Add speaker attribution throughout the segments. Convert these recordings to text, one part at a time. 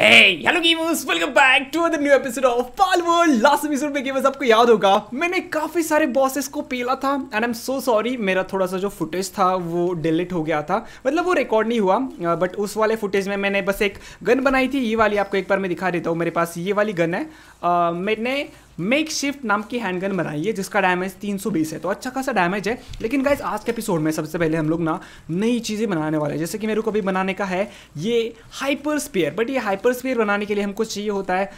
Speaker 1: Hey, hello gamers, welcome back to another new episode of Fall World. Last episode में gamers आपको याद होगा मैंने काफ़ी सारे बॉसेस को पेला था and I am so sorry मेरा थोड़ा सा जो फुटेज था वो डिलीट हो गया था मतलब वो रिकॉर्ड नहीं हुआ बट उस वाले फुटेज में मैंने बस एक गन बनाई थी ये वाली आपको एक बार मैं दिखा देता हूँ मेरे पास ये वाली गन है आ, मैंने मेक शिफ्ट नाम की हैंडगन बनाई है जिसका डैमेज 320 है तो अच्छा खासा डैमेज है लेकिन गाइज आज के एपिसोड में सबसे पहले हम लोग ना नई चीज़ें बनाने वाले हैं जैसे कि मेरे को अभी बनाने का है ये हाइपर स्पेयर बट ये हाइपर स्पेयर बनाने के लिए हमको चाहिए होता है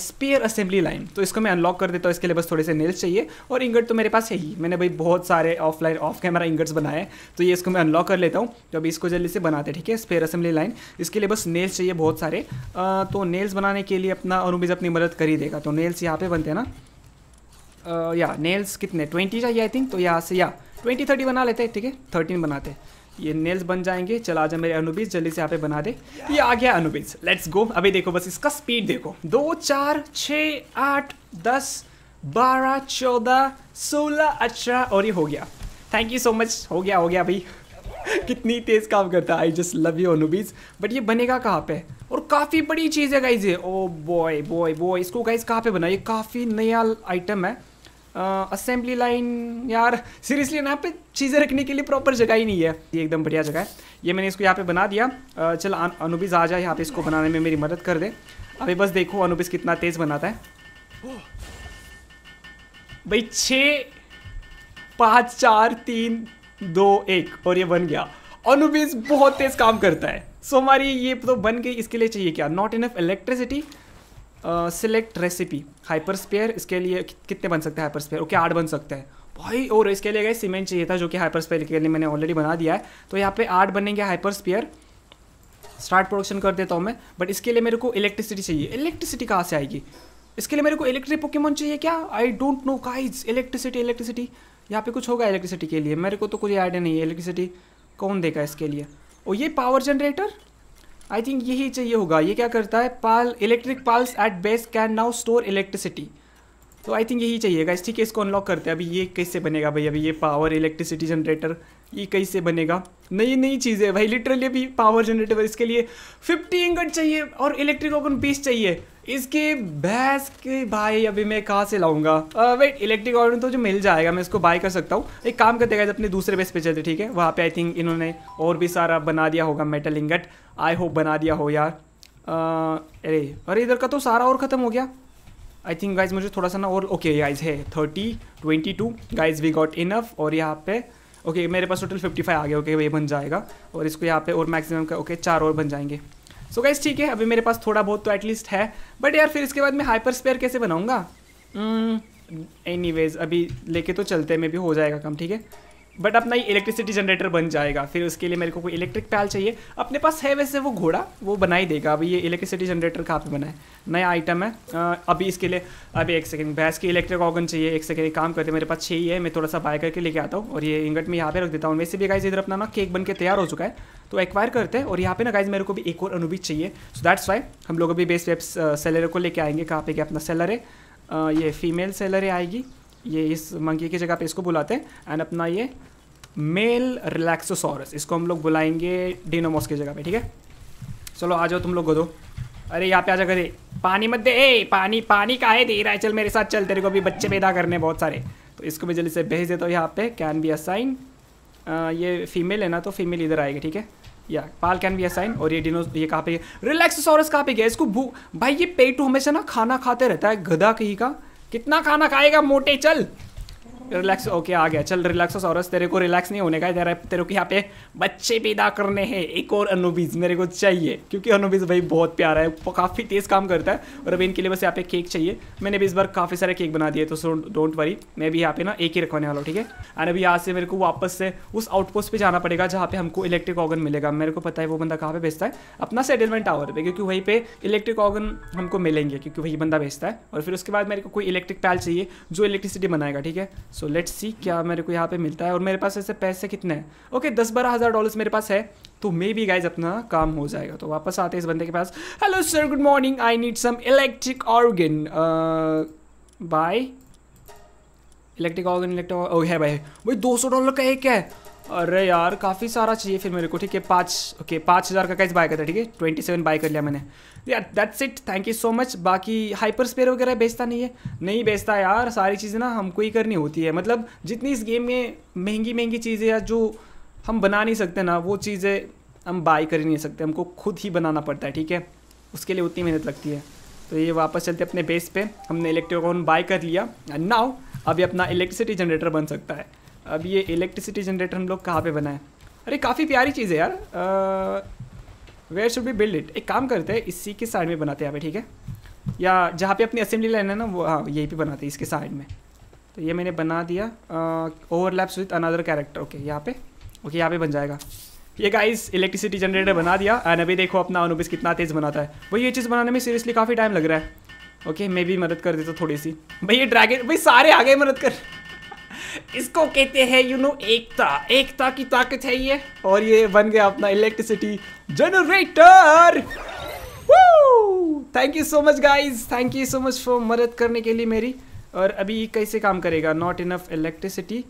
Speaker 1: स्पेयर असेंबली लाइन तो इसको मैं अनलॉक कर देता हूँ इसके लिए बस थोड़े से नेल्स चाहिए और इंगट तो मेरे पास है ही मैंने भाई बहुत सारे ऑफलाइन ऑफ कैमरा इंगट्स बनाए तो ये इसको मैं अनलॉक कर लेता हूँ तो अभी इसको जल्दी से बनाते ठीक है स्पेयर असेंबली लाइन इसके लिए बस नेल्स चाहिए बहुत सारे आ, तो नेल्स बनाने के लिए अपना मुझे अपनी मदद कर ही देगा तो नेल्स यहाँ पर बनते हैं ना या नेल्स कितने ट्वेंटी चाहिए आई थिंक तो यहाँ से या ट्वेंटी थर्टी बना लेते हैं ठीक है थर्टीन बनाते हैं ये नेल्स बन जाएंगे आ जा मेरे अनुबीज जल्दी से यहाँ पे बना दे ये आ गया अनुबीज लेट्स गो अभी देखो बस इसका स्पीड देखो दो चार छ आठ दस बारह चौदह सोलह अठारह और ये हो गया थैंक यू सो मच हो गया हो गया भाई कितनी तेज़ काम करता है I just love you Anubis but ये बनेगा कहाँ पे और काफ़ी बड़ी चीज़ है गाइज ये ओ बॉय बॉय बॉय इसको गाइज कहाँ पे बना ये काफ़ी नया आइटम है असेंबली लाइन यार सीरियसली यहाँ पे चीज़ें रखने के लिए प्रॉपर जगह ही नहीं है ये एकदम बढ़िया जगह है ये मैंने इसको यहाँ पे बना दिया uh, चल अनुबिस आ जाए यहाँ पे इसको बनाने में मेरी मदद कर दे अभी बस देखो अनुबिस कितना तेज़ बनाता है भाई छ पाँच चार तीन दो एक और ये बन गया अनुबिस बहुत तेज़ काम करता है सो so, हमारी ये तो बन गई इसके लिए चाहिए क्या not enough electricity select recipe hyper sphere इसके लिए कितने बन सकते हैं हाइपर स्पेयर ओके आठ बन सकते हैं भाई और इसके लिए गए सीमेंट चाहिए था जो कि हाइपर स्पेयर के लिए मैंने ऑलरेडी बना दिया है तो यहाँ पे आठ बनेंगे हाइपर स्पेयर स्टार्ट प्रोडक्शन कर देता हूँ मैं बट इसके लिए मेरे को इलेक्ट्रिसिटी चाहिए इलेक्ट्रिसिटी कहाँ से आएगी इसके लिए मेरे को इलेक्ट्रिक पोकेमोन चाहिए क्या I don't know guys electricity electricity यहाँ पे कुछ होगा इलेक्ट्रिसिटी के लिए मेरे को तो कुछ आइडिया नहीं है इलेक्ट्रिसिटी कौन देगा इसके लिए और ये पावर जनरेटर आई थिंक यही चाहिए होगा ये क्या करता है pal electric pals at base can now store electricity तो आई थिंक यही चाहिएगा इस ठीक है इसको अनलॉक करते हैं अभी ये कैसे बनेगा भाई अभी ये पावर इलेक्ट्रिसिटी जनरेटर ये कैसे बनेगा नई नई चीज़ें भाई लिटरली अभी पावर जनरेटर इसके लिए फिफ्टी इंगट चाहिए और इलेक्ट्रिक ओवन पीस चाहिए इसके भैंस के भाई अभी मैं कहाँ से लाऊंगा वेट इलेक्ट्रिक ऑर्डर तो जो मिल जाएगा मैं इसको बाय कर सकता हूँ एक काम करते गए अपने दूसरे बेस पे चलते ठीक है वहाँ पे आई थिंक इन्होंने और भी सारा बना दिया होगा मेटल इंगट आई होप बना दिया हो यार uh, अरे अरे इधर का तो सारा और ख़त्म हो गया आई थिंक गाइज मुझे थोड़ा सा ना और ओके गाइज है thirty twenty two guys we got enough और यहाँ पे ओके okay, मेरे पास टोटल फिफ्टी फाइव आ गया ओके okay, ये बन जाएगा और इसको यहाँ पे और मैक्सिमम का ओके okay, चार और बन जाएंगे सो गाइज ठीक है अभी मेरे पास थोड़ा बहुत तो एटलीस्ट है बट यार फिर इसके बाद मैं हाइपर स्पेयर कैसे बनाऊँगा एनी वेज अभी लेके तो चलते में भी हो जाएगा कम ठीक है बट अपना ही इलेक्ट्रिसिटी जनरेटर बन जाएगा फिर उसके लिए मेरे को कोई इलेक्ट्रिक पैल चाहिए अपने पास है वैसे वो घोड़ा वो बना ही देगा अभी ये इलेक्ट्रिसिटी जनरेटर कहाँ पे बना है नया आइटम है अभी इसके लिए अभी एक सेकंड भैंस की इलेक्ट्रिक ऑर्गन चाहिए एक सेकंड एक काम करते मेरे पास छः ही है मैं थोड़ा सा बाय करके लेके आता हूँ और ये इंगट में यहाँ पे रख देता हूँ वैसे भी गाइज इधर अपना ना केक बन के तैयार हो चुका है तो एक्वायर करते हैं और यहाँ पे ना गाइज मेरे को भी एक और अनुभव चाहिए सो दैट्स वाई हम लोग अभी बेस्ट वेब सेलर को लेकर आएंगे कहाँ पे कि अपना सेलर है ये फीमेल सेलर आएगी ये इस मंकी की जगह पे इसको बुलाते हैं एंड अपना ये मेल रिलैक्सोसॉरस इसको हम लोग बुलाएंगे डिनोमोस की जगह पे ठीक है चलो आ जाओ तुम लोग दो अरे यहाँ पे आ जाकर पानी मत दे ए पानी पानी का है दे रहा है चल मेरे साथ चल तेरे को भी बच्चे पैदा करने बहुत सारे तो इसको भी जल्दी से भेज देता तो हूँ यहाँ पे कैन बी असाइन ये फीमेल है ना तो फीमेल इधर आएगी ठीक है या पाल कैन बी असाइन और ये डिनो ये कहाँ पे रिलैक्सोसॉरस कहाँ पे गया इसको भू भाई ये पेटू हमेशा ना खाना खाते रहता है गधा कहीं का कितना खाना खाएगा मोटे चल रिलैक्स ओके आ गया चल सौरस तेरे को रिलैक्स नहीं होने का है तेरा तेरे को यहाँ पे बच्चे पैदा करने हैं एक और अनुबीज मेरे को चाहिए क्योंकि अनुबीज भाई बहुत प्यारा है काफ़ी तेज़ काम करता है और अभी इनके लिए बस यहाँ पे केक चाहिए मैंने भी इस बार काफ़ी सारे केक बना दिए तो सो डोंट वरी मैं भी यहाँ पे ना एक ही रखवाने वाला हूँ ठीक है एंड अभी यहाँ से मेरे को वापस से उस आउटपोस्ट पर जाना पड़ेगा जहाँ पे हमको इलेक्ट्रिक ऑगन मिलेगा मेरे को पता है वो बंदा कहाँ पे बेचता है अपना सेटलमेंट टावर पर क्योंकि वहीं पर इलेक्ट्रिक ऑगन हमको मिलेंगे क्योंकि वही बंदा बेचता है और फिर उसके बाद मेरे को कोई इलेक्ट्रिक पैल चाहिए जो इलेक्ट्रिसिटी बनाएगा ठीक है सो लेट्स सी क्या मेरे को यहाँ पे मिलता है और मेरे पास ऐसे पैसे कितने हैं ओके दस बारह हज़ार डॉलर्स मेरे पास है तो मे बी गाइज अपना काम हो जाएगा तो वापस आते इस बंदे के पास hello sir good morning I need some electric organ buy electric organ electric oh है भाई भाई दो सौ डॉलर का एक है अरे यार काफ़ी सारा चाहिए फिर मेरे को ठीक है पाँच ओके पाँच हज़ार का कैसे बाय करता है ठीक है ट्वेंटी सेवन बाय कर लिया मैंने यार that's it thank you so much बाकी हाइपर स्पेयर वगैरह बेचता नहीं है नहीं बेचता यार सारी चीज़ें ना हमको ही करनी होती है मतलब जितनी इस गेम में महंगी महंगी चीज़ें या जो हम बना नहीं सकते ना वो चीज़ें हम बाई कर ही नहीं सकते हमको खुद ही बनाना पड़ता है ठीक है उसके लिए उतनी मेहनत लगती है तो ये वापस चलते अपने बेस पे हमने इलेक्ट्रिकॉन बाई कर लिया एंड नाउ अभी अपना इलेक्ट्रिसिटी जनरेटर बन सकता है अब ये इलेक्ट्रिसिटी जनरेटर हम लोग कहाँ पे बनाए अरे काफ़ी प्यारी चीज़ है यार ah, where should be build it एक काम करते हैं इसी के साइड में बनाते हैं यहाँ पे ठीक है या जहाँ पे अपनी असेंबली लाइन है ना वो हाँ यही पे बनाते हैं इसके साइड में तो ये मैंने बना दिया overlaps with another character okay यहाँ पे ओके यहाँ पे बन जाएगा ये गाइस इलेक्ट्रिसिटी जनरेटर बना दिया एंड अभी देखो अपना अनुबिस कितना तेज़ बनाता है भाई ये चीज़ बनाने में सीरियसली काफ़ी टाइम लग रहा है ओके मैं भी मदद कर देता थोड़ी सी भाई ये ड्रैगन भाई सारे आ गए मदद कर इसको कहते हैं यू नो एकता एकता की ताकत है ये और ये बन गया अपना electricity generator thank you so much guys thank you so much for मदद करने के लिए मेरी और अभी कैसे काम करेगा नॉट इनफ इलेक्ट्रिसिटी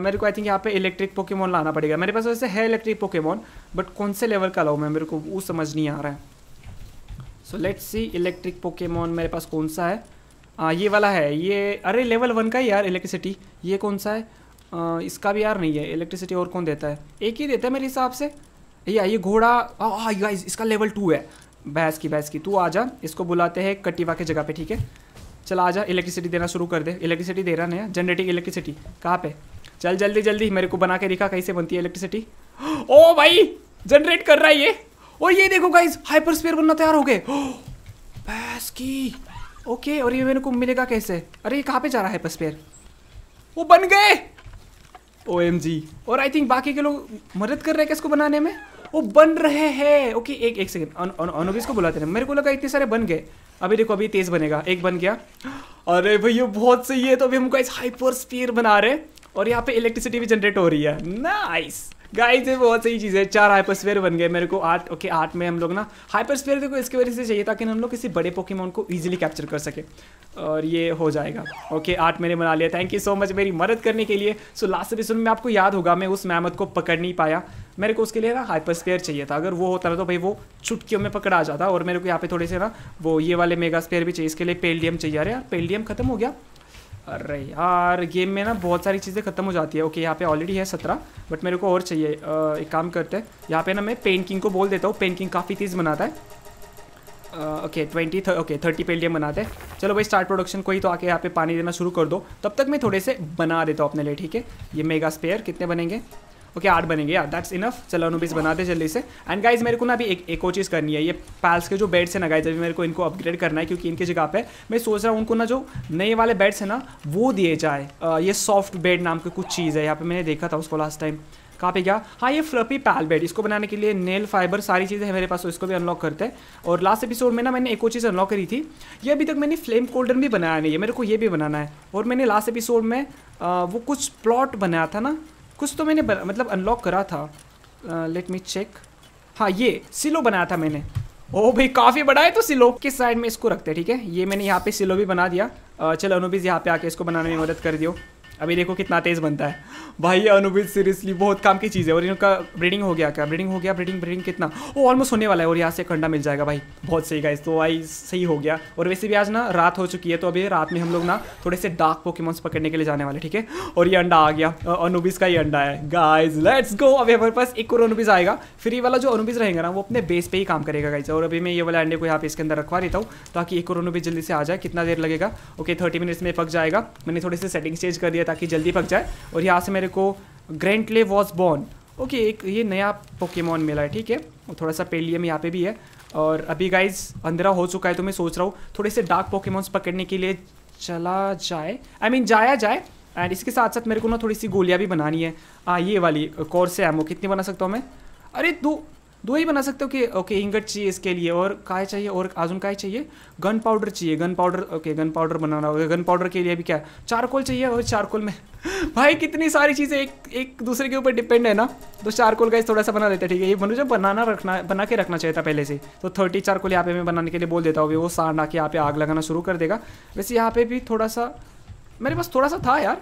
Speaker 1: मेरे को आई थिंक यहाँ पे इलेक्ट्रिक पोकेमोन लाना पड़ेगा मेरे पास वैसे है इलेक्ट्रिक पोकेमोन बट कौन से लेवल का लाऊ मैं मेरे को वो समझ नहीं आ रहा है so let's see electric Pokemon मेरे पास कौन सा है आ, हाँ, ये वाला है ये अरे लेवल वन का ही यार इलेक्ट्रिसिटी ये कौन सा है आ, इसका भी यार नहीं है इलेक्ट्रिसिटी और कौन देता है एक ही देता है मेरे हिसाब से या ये घोड़ा आ, गाइस इसका लेवल टू है बहस की बहस की तू आ जा इसको बुलाते हैं कटिवा के जगह पे ठीक है चल आ जा इलेक्ट्रिसिटी देना शुरू कर दे इलेक्ट्रिसिटी दे रहा नया जनरेटिंग इलेक्ट्रिसिटी कहाँ पे चल जल्दी जल्दी मेरे को बना के दिखा कैसे बनती है इलेक्ट्रिसिटी ओ भाई जनरेट कर रहा है ये और ये देखो गाइज हाइपर स्पेयर बनना तैयार हो गए बहस की ओके और ये मेरे को मिलेगा कैसे अरे ये कहाँ पे जा रहा है पसपेयर वो बन गए ओ एम जी और आई थिंक बाकी के लोग मदद कर रहे हैं किसको बनाने में वो बन रहे हैं ओके एक एक सेकंड अनोबिस को बुलाते हैं मेरे को लगा इतने सारे बन गए अभी देखो अभी तेज बनेगा एक बन गया अरे भैया बहुत सही है तो अभी हमको इस हाइपर स्पीयर बना रहे और यहाँ पे इलेक्ट्रिसिटी भी जनरेट हो रही है नाइस गाइस ये बहुत सही चीज़ है चार हाइपर बन गए मेरे को आठ ओके आठ में हम लोग ना स्पेयर देखो इसकी वजह से चाहिए ताकि हम लोग किसी बड़े पोकेमोन को ईजिली कैप्चर कर सके और ये हो जाएगा ओके आठ मैंने बना लिया थैंक यू सो मच मेरी मदद करने के लिए सो लास्ट एपिसोड में आपको याद होगा मैं उस मेहमत को पकड़ नहीं पाया मेरे को उसके लिए ना हाइपर चाहिए था अगर वो होता ना तो भाई वो चुटकियों में पकड़ा जाता और मेरे को यहाँ पे थोड़े से ना वो ये वाले मेगा स्पेयर भी चाहिए इसके लिए पेल्डियम चाहिए अरे यार पेल्डियम खत्म हो गया अरे यार गेम में ना बहुत सारी चीज़ें खत्म हो जाती है ओके यहाँ पे ऑलरेडी है सत्रह बट मेरे को और चाहिए एक काम करते हैं यहाँ पे ना मैं पेंटिंग को बोल देता हूँ पेंटिंग काफ़ी तेज़ बनाता है ओके ट्वेंटी ओके थर्टी पे लिए बनाते हैं चलो भाई स्टार्ट प्रोडक्शन को ही तो आके यहाँ पे पानी देना शुरू कर दो तब तक मैं थोड़े से बना देता हूँ अपने लिए ठीक है ये मेगा स्पेयर कितने बनेंगे ओके आठ बनेंगे यार दैट्स इनफ चलो बीस बनाते जल्दी से एंड गाइज मेरे को ना अभी एक एक और चीज़ करनी है ये पैल्स के जो बेड्स हैं ना गाइज अभी मेरे को इनको अपग्रेड करना है क्योंकि इनकी जगह पे मैं सोच रहा हूँ उनको ना जो नए वाले बेड्स हैं ना वो दिए जाए ये सॉफ्ट बेड नाम की कुछ चीज़ है यहाँ पर मैंने देखा था उसको लास्ट टाइम कहाँ पे क्या हाँ ये फ्लपी पैल बेड इसको बनाने के लिए नेल फाइबर सारी चीज़ें हैं मेरे पास तो इसको भी अनलॉक करते हैं और लास्ट एपिसोड में ना मैंने एक और चीज़ अनलॉक करी थी ये अभी तक मैंने फ्लेम कोल्डन भी बनाया नहीं है मेरे को ये भी बनाना है और मैंने लास्ट एपिसोड में आ, वो कुछ प्लॉट बनाया था ना कुछ तो मैंने बर, मतलब अनलॉक करा था लेट मी चेक हाँ ये सिलो बनाया था मैंने ओ भाई काफ़ी बड़ा है तो सिलो किस साइड में इसको रखते हैं ठीक है ये मैंने यहाँ पे सिलो भी बना दिया चलो अनुबीज यहाँ पे आके इसको बनाने में मदद कर दियो अभी देखो कितना तेज़ बनता है भाई ये अनुबित सीरियसली बहुत काम की चीज़ है और इनका ब्रीडिंग हो गया क्या ब्रीडिंग हो गया ब्रीडिंग ब्रीडिंग कितना वो ऑलमोस्ट होने वाला है और यहाँ से खंडा मिल जाएगा भाई बहुत सही गाइस तो भाई सही हो गया और वैसे भी आज ना रात हो चुकी है तो अभी रात में हम लोग ना थोड़े से डार्क पोकेमोन्स पकड़ने के लिए जाने वाले ठीक है और ये अंडा आ गया अनुबिस का ही अंडा है गाइज लेट्स गो अभी हमारे पास एक और अनुबिस आएगा फिर ये वाला जो अनुबिस रहेगा ना वो अपने बेस पर ही काम करेगा गाइज और अभी मैं ये वाला अंडे को यहाँ पे इसके अंदर रखवा देता हूँ ताकि एक और अनुबिस जल्दी से आ जाए कितना देर लगेगा ओके थर्टी मिनट्स में पक जाएगा मैंने थोड़ी सेटिंग चेंज कर दिया ताकि जल्दी पक जाए और यहाँ से मेरे को ग्रेंटले वॉज बॉर्न ओके एक ये नया पोकेमॉन मिला है ठीक है थोड़ा सा पेलियम यहाँ पे भी है और अभी गाइज अंधेरा हो चुका है तो मैं सोच रहा हूँ थोड़े से डार्क पोकेमॉन्स पकड़ने के लिए चला जाए आई I मीन mean, जाया जाए एंड इसके साथ साथ मेरे को ना थोड़ी सी गोलियाँ भी बनानी है आ हाँ, ये वाली कौर से एमो कितनी बना सकता हूँ मैं अरे दो दो ही बना सकते हो कि ओके इंगट चाहिए इसके लिए और काय चाहिए और आजुन काय चाहिए गन पाउडर चाहिए gun powder okay gun powder बनाना होगा गन पाउडर के लिए भी क्या चारकोल चाहिए और चारकोल में भाई कितनी सारी चीज़ें एक एक दूसरे के ऊपर डिपेंड है ना तो चारकोल का इस थोड़ा सा बना देते है ठीक है ये मुझे बनाना रखना बना के रखना चाहिए था पहले से तो थर्टी चारकोल यहाँ पे मैं बनाने के लिए बोल देता हूँ वो सांड आके यहाँ पे आग लगाना शुरू कर देगा वैसे यहाँ पे भी थोड़ा सा मेरे पास थोड़ा सा था यार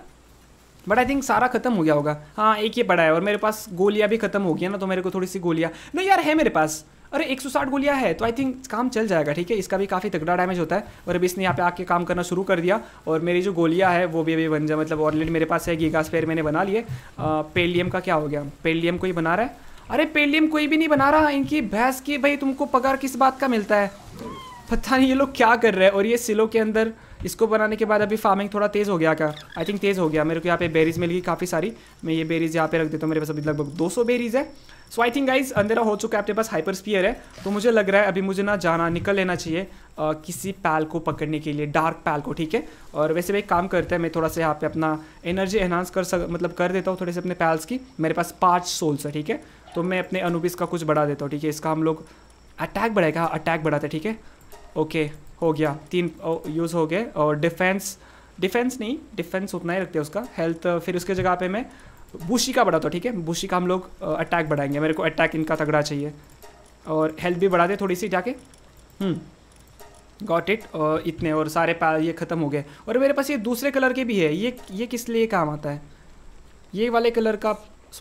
Speaker 1: बट आई थिंक सारा खत्म हो गया होगा हाँ एक ही पड़ा है और मेरे पास गोलियाँ भी खत्म हो गई ना तो मेरे को थोड़ी सी गोलियाँ नहीं यार है मेरे पास अरे 160 गोलियाँ है तो आई थिंक काम चल जाएगा ठीक है इसका भी काफ़ी तगड़ा डैमेज होता है और अभी इसने यहाँ पे आके काम करना शुरू कर दिया और मेरी जो गोलियाँ है वो भी अभी बन जाए मतलब ऑलरेडी मेरे पास है गीगा स्पेयर मैंने बना लिए पेलियम का क्या हो गया पेलियम कोई बना रहा है अरे पेलियम कोई भी नहीं बना रहा इनकी भैंस की भाई तुमको पगार किस बात का मिलता है पता नहीं ये लोग क्या कर रहे हैं और ये सिलो के अंदर इसको बनाने के बाद अभी फार्मिंग थोड़ा तेज़ हो गया क्या आई थिंक तेज़ हो गया मेरे को यहाँ पे बेरीज मिल गई काफ़ी सारी मैं ये बेरीज यहाँ पे रख देता हूँ मेरे पास अभी लगभग 200 बेरीज है सो आई थिंक गाइज अंधेरा हो चुका है अपने पास हाइपर स्पीयर है तो मुझे लग रहा है अभी मुझे ना जाना निकल लेना चाहिए आ, किसी पैल को पकड़ने के लिए डार्क पैल को ठीक है और वैसे भी एक काम करता है मैं थोड़ा सा यहाँ पे अपना एनर्जी एनहांस कर सक मतलब कर देता हूँ थोड़े से अपने पैल्स की मेरे पास पाँच सोल्स है ठीक है तो मैं अपने अनुबिस का कुछ बढ़ा देता हूँ ठीक है इसका हम लोग अटैक बढ़ाएगा अटैक बढ़ाते ठीक है ओके हो गया तीन यूज़ हो गए और डिफेंस डिफेंस नहीं डिफेंस उतना ही रखते हैं उसका हेल्थ फिर उसके जगह पे मैं बूशी का बढ़ाता हूँ ठीक है बूशी का हम लोग अटैक बढ़ाएंगे मेरे को अटैक इनका तगड़ा चाहिए और हेल्थ भी बढ़ा दे थोड़ी सी जाके गॉट इट और इतने और सारे पा ये ख़त्म हो गए और मेरे पास ये दूसरे कलर के भी है ये ये किस लिए काम आता है ये वाले कलर का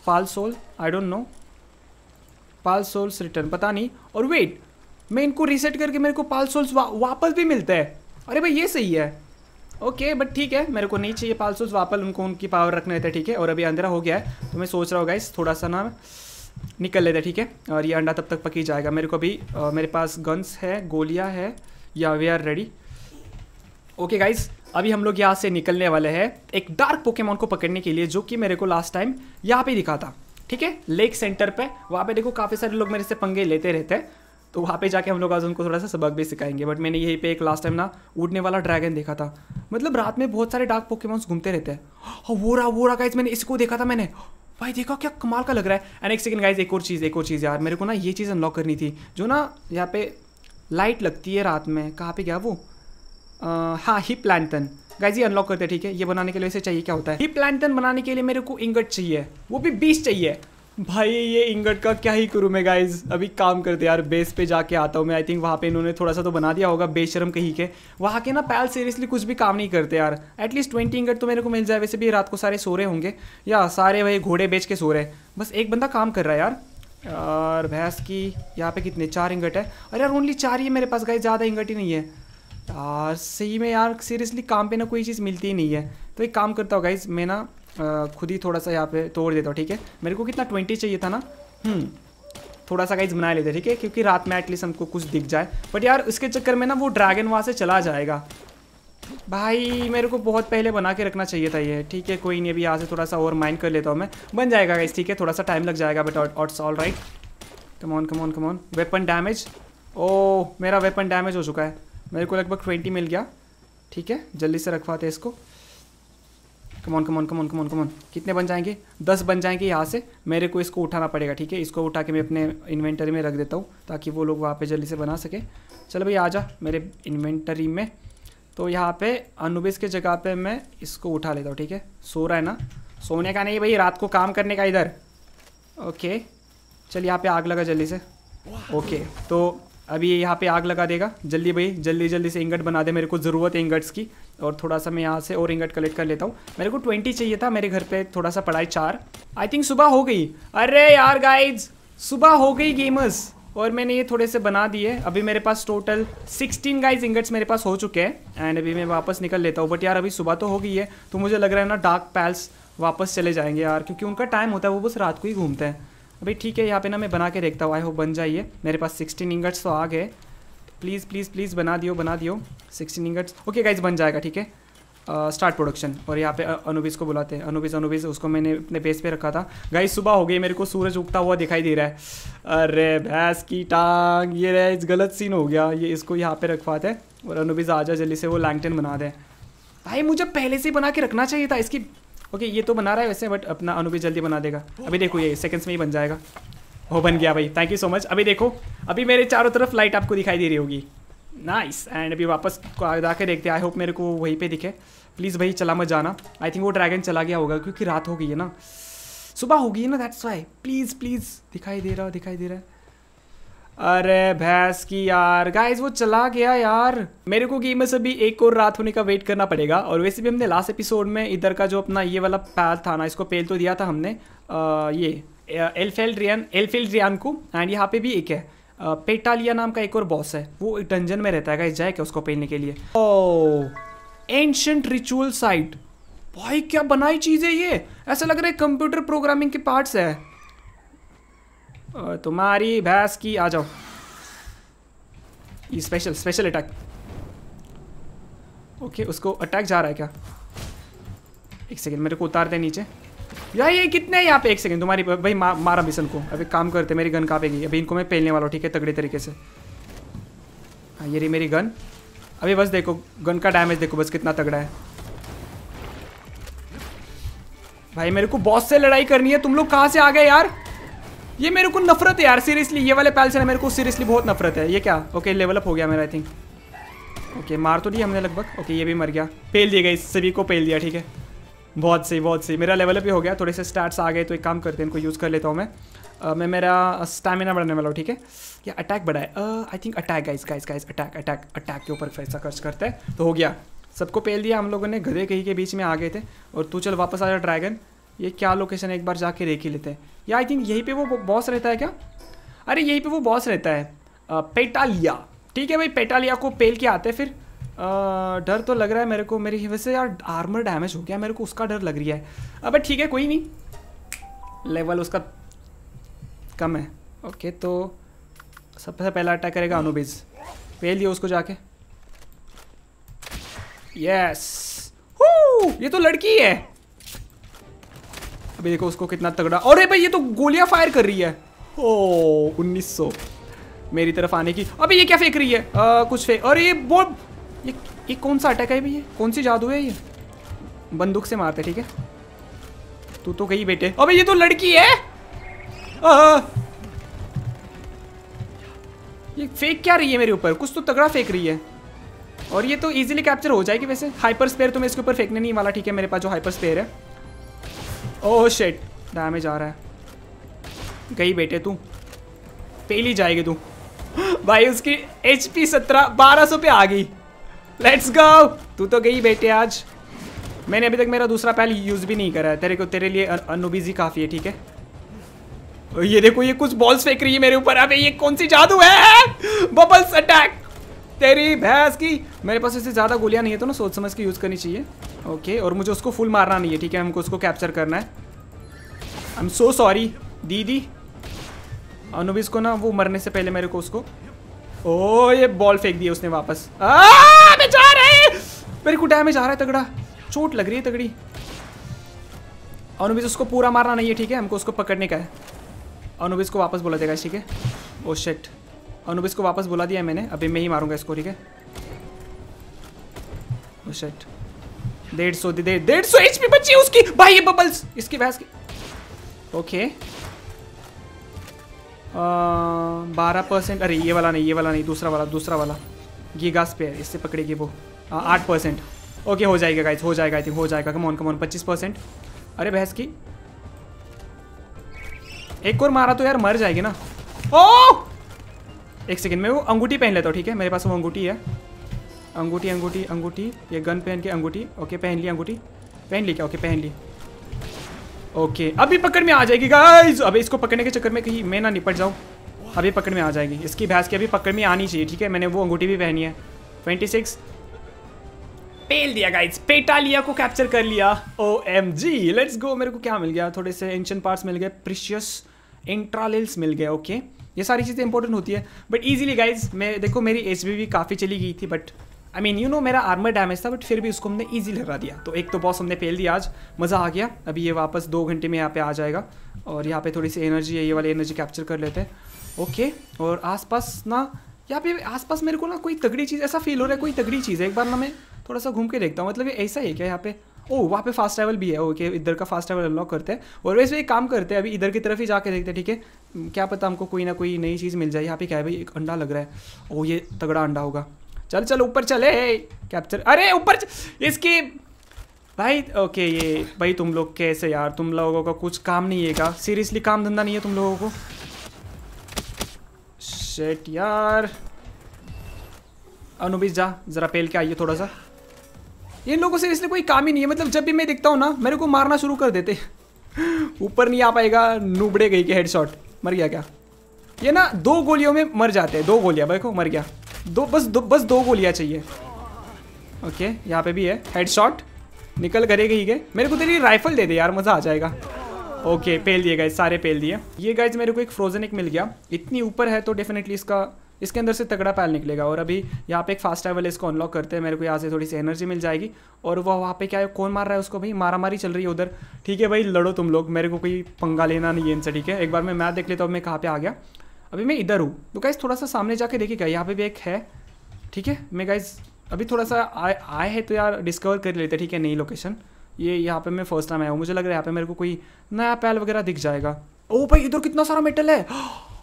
Speaker 1: pal soul I don't know pal souls return पता नहीं और वेट मैं इनको रीसेट करके मेरे को पाल सोल्स वा, वापस भी मिलता है अरे भाई ये सही है ओके बट ठीक है मेरे को नहीं चाहिए पाल सोल्स वापस उनको उनकी पावर रखने है ठीक है और अभी अंधेरा हो गया है तो मैं सोच रहा हूँ गाइस थोड़ा सा ना निकल लेते ठीक है और ये अंडा तब तक पकी जाएगा मेरे को अभी मेरे पास गन्स है गोलियाँ है या we are ready okay guys अभी हम लोग यहाँ से निकलने वाले हैं एक डार्क पोकेमॉन को पकड़ने के लिए जो कि मेरे को लास्ट टाइम यहाँ पे दिखा था ठीक है लेक सेंटर पे वहाँ पे देखो काफ़ी सारे लोग मेरे से पंगे लेते रहते हैं तो वहाँ पे जाके हम लोग आज उनको थोड़ा सा सबक भी सिखाएंगे बट मैंने यहीं पे एक लास्ट टाइम ना उड़ने वाला ड्रैगन देखा था मतलब रात में बहुत सारे डार्क पोकेमॉन्स घूमते रहते हैं और हाँ, वो रहा वो रहा गाइज मैंने इसको देखा था मैंने भाई देखो क्या कमाल का लग रहा है एंड एक सेकंड गाइज एक और चीज़ एक और चीज़ यार मेरे को ना ये चीज़ अनलॉक करनी थी जो ना यहाँ पे लाइट लगती है रात में कहाँ पे गया वो हाँ हिप लैंटन गाइज ये अनलॉक करते हैं ठीक है ये बनाने के लिए इसे चाहिए क्या होता है हिप लैंटन बनाने के लिए मेरे को इंगट चाहिए वो भी बीस चाहिए भाई ये इंगट का क्या ही करूँ मैं गाइज अभी काम करते यार बेस पे जाके आता हूँ मैं आई थिंक वहाँ पे इन्होंने थोड़ा सा तो बना दिया होगा बेशरम कहीं के वहाँ के ना पैल सीरियसली कुछ भी काम नहीं करते यार एटलीस्ट ट्वेंटी इंगट तो मेरे को मिल जाए वैसे भी रात को सारे सो रहे होंगे या सारे भाई घोड़े बेच के सो रहे बस एक बंदा काम कर रहा है यार और भैंस की यहाँ पे कितने चार इंगट है अरे यार ओनली चार ही है मेरे पास गाइज ज़्यादा इंगट ही नहीं है यार सही में यार सीरियसली काम पे ना कोई चीज़ मिलती ही नहीं है तो एक काम करता हूँ गाइज मैं ना खुद ही थोड़ा सा यहाँ पे तोड़ देता हूँ ठीक है मेरे को कितना ट्वेंटी चाहिए था ना हम्म, थोड़ा सा गाइज बना लेते ठीक है क्योंकि रात में एटलीस्ट हमको कुछ दिख जाए बट यार इसके चक्कर में ना वो ड्रैगन वहाँ से चला जाएगा भाई मेरे को बहुत पहले बना के रखना चाहिए था ये ठीक है कोई नहीं अभी यहाँ से थोड़ा सा और माइंड कर लेता हूँ मैं बन जाएगा गाइज ठीक है थोड़ा सा टाइम लग जाएगा बट ऑट्स all right come on come on come on weapon damage oh मेरा वेपन डैमेज हो चुका है मेरे को लगभग ट्वेंटी मिल गया ठीक है जल्दी से रखवाते इसको come on come on come on come on come on कितने बन जाएंगे दस बन जाएंगे यहाँ से मेरे को इसको उठाना पड़ेगा ठीक है इसको उठा के मैं अपने इन्वेंटरी में रख देता हूँ ताकि वो लोग वहाँ पे जल्दी से बना सके चलो भाई आ जा मेरे इन्वेंटरी में तो यहाँ पे अनुबिस के जगह पे मैं इसको उठा लेता हूँ ठीक है सो रहा है ना सोने का नहीं भाई रात को काम करने का इधर ओके चल यहाँ पे आग लगा जल्दी से ओके तो अभी यहाँ पे आग लगा देगा जल्दी भाई जल्दी जल्दी से इंगट बना दे मेरे को ज़रूरत है इंगट्स की और थोड़ा सा मैं यहाँ से और इंगट कलेक्ट कर लेता हूँ मेरे को ट्वेंटी चाहिए था मेरे घर पे थोड़ा सा पढ़ाई चार आई थिंक सुबह हो गई अरे यार गाइज सुबह हो गई गेमर्स और मैंने ये थोड़े से बना दिए अभी मेरे पास टोटल 16 गाइज इंगट्स मेरे पास हो चुके हैं एंड अभी मैं वापस निकल लेता हूँ बट यार अभी सुबह तो हो गई है तो मुझे लग रहा है ना डार्क पैल्स वापस चले जाएंगे यार क्योंकि उनका टाइम होता है वो बस रात को ही घूमते हैं अभी ठीक है यहाँ पे ना मैं बना के देखता हूँ आई हो बन जाइए मेरे पास 16 इंगट्स तो आ गए प्लीज़ प्लीज़ प्लीज़ बना दियो बना दियो सिक्सटीन इंगट्स ओके गाइज बन जाएगा ठीक है स्टार्ट uh, प्रोडक्शन और यहाँ पे अनुबिस uh, को बुलाते हैं अनुबिस अनुबिस उसको मैंने अपने बेस पे रखा था गाइस सुबह हो गई मेरे को सूरज उगता हुआ दिखाई दे रहा है अरे भैंस की टांग ये रहे गलत सीन हो गया ये इसको यहाँ पे रखवाते हैं और अनुबिस जाए जल्दी से वो लैंगटन बना दें भाई मुझे पहले से बना के रखना चाहिए था इसकी ओके ये तो बना रहा है वैसे बट अपना अनुबिस जल्दी बना देगा अभी देखो ये सेकेंड्स में ही बन जाएगा हो बन गया भाई थैंक यू सो मच अभी देखो अभी मेरे चारों तरफ लाइट आपको दिखाई दे रही होगी नाइस एंड अभी वापस जाकर देखते आई होप मेरे को वहीं पे दिखे प्लीज़ भाई चला मत जाना आई थिंक वो ड्रैगन चला गया होगा क्योंकि रात हो गई है ना सुबह हो गई है ना दैट्स वाई प्लीज़ प्लीज़ दिखाई दे रहा दिखाई दे रहा है अरे भैंस की यार गाइस वो चला गया यार मेरे को गेम में से भी एक और रात होने का वेट करना पड़ेगा और वैसे भी हमने लास्ट एपिसोड में इधर का जो अपना ये वाला पैथ था ना इसको पेल तो दिया था हमने आ, ये एल्फेल्ड्रियन एल्फेल्ड्रियान को एंड यहाँ पे भी एक है पेटालिया नाम का एक और बॉस है वो डंजन में रहता है जाए क्या उसको पहनने के लिए ओ एंशंट रिचुअल साइट भाई क्या बनाई चीज़ है ये ऐसा लग रहा है कंप्यूटर प्रोग्रामिंग के पार्ट्स है तुम्हारी भैंस की आ जाओ ये स्पेशल स्पेशल अटैक ओके उसको अटैक जा रहा है क्या एक सेकेंड मेरे को उतार दे नीचे यार ये कितने यहाँ पे एक सेकंड तुम्हारी भाई मा, मारा बिसल को अभी काम करते मेरी गन कहाँ पे गई अभी इनको मैं पहलने वाला हूँ ठीक है तगड़े तरीके से हाँ ये रही मेरी गन अभी बस देखो गन का डैमेज देखो बस कितना तगड़ा है भाई मेरे को बॉस से लड़ाई करनी है तुम लोग कहाँ से आ गए यार ये मेरे को नफरत है यार सीरियसली ये वाले पैल से ना मेरे को सीरियसली बहुत नफरत है ये क्या ओके लेवलअप हो गया मेरा आई थिंक ओके मार तो दिया हमने लगभग ओके ये भी मर गया पेल दिया गया सभी को पेल दिया ठीक है बहुत सही बहुत सही मेरा लेवल भी हो गया थोड़े से स्टार्ट आ गए तो एक काम करते हैं इनको यूज़ कर लेता हूँ मैं uh, मैं मेरा स्टैमिना बढ़ाने वाला हूँ ठीक है या अटैक बढ़ाए I think attack guys guys guys attack attack attack के ऊपर फैसला खर्च करते हैं तो हो गया सबको पेल दिया हम लोगों ने गधे कहीं के बीच में आ गए थे और तू चल वापस आ जा ड्रैगन ये क्या लोकेशन है एक बार जाके देख ही लेते हैं या आई थिंक यहीं पे वो बॉस रहता है क्या अरे यहीं पे वो बॉस रहता है पेटालिया ठीक है भाई पेटालिया को पेल के आते हैं फिर डर तो लग रहा है मेरे को मेरी वैसे यार आर्मर डैमेज हो गया मेरे को उसका डर लग रही है अब ठीक है कोई नहीं लेवल उसका कम है ओके तो सबसे पहला अटैक करेगा अनुबिज फेल दिया उसको जाके यस ये तो लड़की है अभी देखो उसको कितना तगड़ा अरे भाई ये तो गोलियां फायर कर रही है ओ 1900 मेरी तरफ आने की अबे ये क्या फेंक रही है आ, कुछ फेंक अरे बहुत ये ये कौन सा अटैक है भैया कौन सी जादू है ये बंदूक से मारते ठीक है तू तो गई बेटे अबे ये तो लड़की है आ, ये फेंक क्या रही है मेरे ऊपर कुछ तो तगड़ा फेंक रही है और ये तो इजीली कैप्चर हो जाएगी वैसे हाइपर स्पेयर तो मैं इसके ऊपर फेंकने नहीं वाला ठीक है मेरे पास जो हाइपर स्पेयर है ओह शेट डैमेज आ रहा है गई बेटे तू पेली जाएगी तू भाई उसकी एच पी सत्रह बारह सौ पे आ गई लेट्स गो तू तो गई बेटे आज मैंने अभी तक मेरा दूसरा पहल यूज़ भी नहीं करा है तेरे को तेरे लिए अनुबीजी काफ़ी है ठीक है ये देखो ये कुछ बॉल्स फेंक रही है मेरे ऊपर अबे ये कौन सी जादू है बबल्स अटैक तेरी भैंस की मेरे पास इससे ज़्यादा गोलियां नहीं है तो ना सोच समझ के यूज़ करनी चाहिए ओके और मुझे उसको फुल मारना नहीं है ठीक है हमको उसको कैप्चर करना है आई एम सो सॉरी दीदी अनुबीज को ना वो मरने से पहले मेरे को उसको ओ ये बॉल फेंक दिया उसने वापस आ! डैमेज आ रहा है मेरे को डैमेज आ रहा है तगड़ा चोट लग रही है तगड़ी अनुबिस उसको पूरा मारना नहीं है ठीक है हमको उसको पकड़ने का है अनुबिस को वापस बोला देगा ठीक है ओ शेट अनुबिस को वापस बुला दिया मैंने अभी मैं ही मारूंगा इसको ठीक है ओ शेट डेढ़ सौ डेढ़ डेढ़ सौ एच बची उसकी भाई ये बबल्स इसकी भैंस की ओके बारह परसेंट अरे ये वाला नहीं ये वाला नहीं दूसरा वाला दूसरा वाला गीगा स्पेयर पे इससे पकड़ेगी वो हाँ, आठ परसेंट ओके हो जाएगा गाइज हो जाएगा आई थिंक हो जाएगा कमॉन कमॉन पच्चीस परसेंट अरे बहस की एक और मारा तो यार मर जाएगी ना ओ एक सेकेंड मैं वो अंगूठी पहन लेता हूँ ठीक है मेरे पास वो अंगूठी है अंगूठी अंगूठी अंगूठी ये गन पहन के अंगूठी ओके पहन ली अंगूठी पहन ली क्या ओके पहन ली ओके अभी पकड़ में आ जाएगी गाइज अभी इसको पकड़ने के चक्कर में कहीं मैं ना निपट जाऊँ अभी पकड़ में आ जाएगी इसकी भैंस की अभी पकड़ में आनी चाहिए ठीक है मैंने वो अंगूठी भी पहनी है ट्वेंटी सिक्स पेल दिया गाइस पेटालिया को कैप्चर कर लिया O M G let's go मेरे को क्या मिल गया थोड़े से एंशन पार्ट्स मिल गए प्रिशियस इंट्रालिल्स मिल गए ओके ये सारी चीज़ें इंपॉर्टेंट होती है बट ईजिली गाइज मैं देखो मेरी एच भी काफ़ी चली गई थी but I mean you know मेरा आर्मर डैमेज था बट फिर भी उसको हमने ईजी लगा दिया तो एक तो बॉस हमने फेल दिया आज मज़ा आ गया अभी ये वापस दो घंटे में यहाँ पे आ जाएगा और यहाँ पे थोड़ी सी एनर्जी है ये वाली एनर्जी कैप्चर कर लेते हैं ओके और आसपास ना यहाँ पे आसपास मेरे को ना कोई तगड़ी चीज़ ऐसा फील हो रहा है कोई तगड़ी चीज़ है एक बार ना मैं थोड़ा सा घूम के देखता हूँ मतलब ये ऐसा ही क्या यहाँ पे ओ वहाँ पे फास्ट ट्रैवल भी है ओके इधर का फास्ट ट्रैवल अनलॉक करते हैं और वैसे एक काम करते हैं अभी इधर की तरफ ही जाके देखते हैं ठीक है क्या पता हमको कोई ना कोई नई चीज़ मिल जाए यहाँ पे क्या है भाई एक अंडा लग रहा है ओ ये तगड़ा अंडा होगा चल चल ऊपर चले कैप्चर अरे ऊपर इसकी भाई ओके ये भाई तुम लोग कैसे यार तुम लोगों का कुछ काम नहीं है सीरियसली काम धंधा नहीं है तुम लोगों को शेट यार अनुबी जा ज़रा पेल के आइए थोड़ा सा इन लोगों से इसलिए कोई काम ही नहीं है मतलब जब भी मैं दिखता हूँ ना मेरे को मारना शुरू कर देते ऊपर नहीं आ पाएगा नूबड़े गई के हेडशॉट मर गया क्या ये ना दो गोलियों में मर जाते हैं दो गोलियां देखो मर गया दो बस दो बस दो गोलियां चाहिए ओके यहाँ पे भी है हेडशॉट निकल करे गई के मेरे को तेरी राइफल दे दे यार मज़ा आ जाएगा ओके पेल दिए गए सारे पेल दिए ये गाइज मेरे को एक फ्रोजन एक मिल गया इतनी ऊपर है तो डेफिनेटली इसका इसके अंदर से तगड़ा पैल निकलेगा और अभी यहाँ पे एक फास्ट ट्रैवल इसको अनलॉक करते हैं मेरे को यहाँ से थोड़ी सी एनर्जी मिल जाएगी और वह वहाँ पे क्या है कौन मार रहा है उसको भाई मारा मारी चल रही है उधर ठीक है भाई लड़ो तुम लोग मेरे को कोई पंगा लेना नहीं है इनसे ठीक है एक बार मैं मैं देख लेता हूँ मैं कहाँ पर आ गया अभी मैं इधर हूँ तो गाइज थोड़ा सा सामने जाके देखिएगा यहाँ पे भी एक है ठीक है मैं गाइज अभी थोड़ा सा आए आए है तो यार डिस्कवर कर लेते ठीक है नई लोकेशन ये यहाँ पे मैं फर्स्ट टाइम आया हूँ मुझे लग रहा है यहाँ पे मेरे को कोई नया पैल वगैरह दिख जाएगा ओ भाई इधर कितना सारा मेटल है